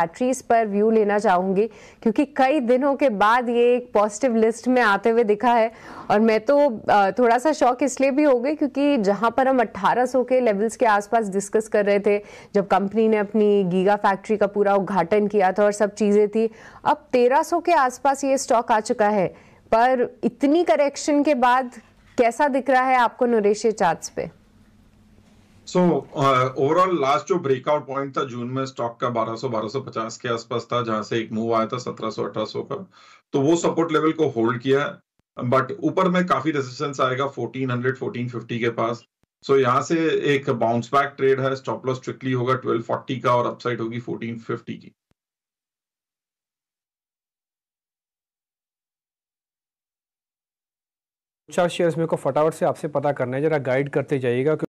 factories पर view लेना चाहूंगी क्योंकि कई दिनों के बाद ये एक पॉजिटिव लिस्ट में आते हुए दिखा है और मैं तो थोड़ा सा शौक इसलिए भी हो गई क्योंकि जहां पर हम 1800 के लेवल्स के आसपास डिस्कस कर रहे थे जब कंपनी ने अपनी गीगा फैक्ट्री का पूरा उद्घाटन किया था और सब चीज़ें थी अब 1300 के आसपास ये स्टॉक आ चुका है पर इतनी करेक्शन के बाद कैसा दिख रहा है आपको नरेश चार्ट्स पे सो ओवरऑल लास्ट जो ब्रेकआउट पॉइंट था जून में स्टॉक का 1200 1250 के आसपास था जहां से एक मूव आया था 1700 1800 का तो वो सपोर्ट लेवल को होल्ड किया है बट ऊपर में काफी रेजिस्टेंस आएगा 1400 1450 के पास सो so, यहां से एक बाउंस बैक ट्रेड है स्टॉप लॉस स्ट्रिक्टली होगा 1240 का और अपसाइड होगी 1450 की चार शेयर्स मेरे को फटाफट से आपसे पता करना है जरा गाइड करते जाइएगा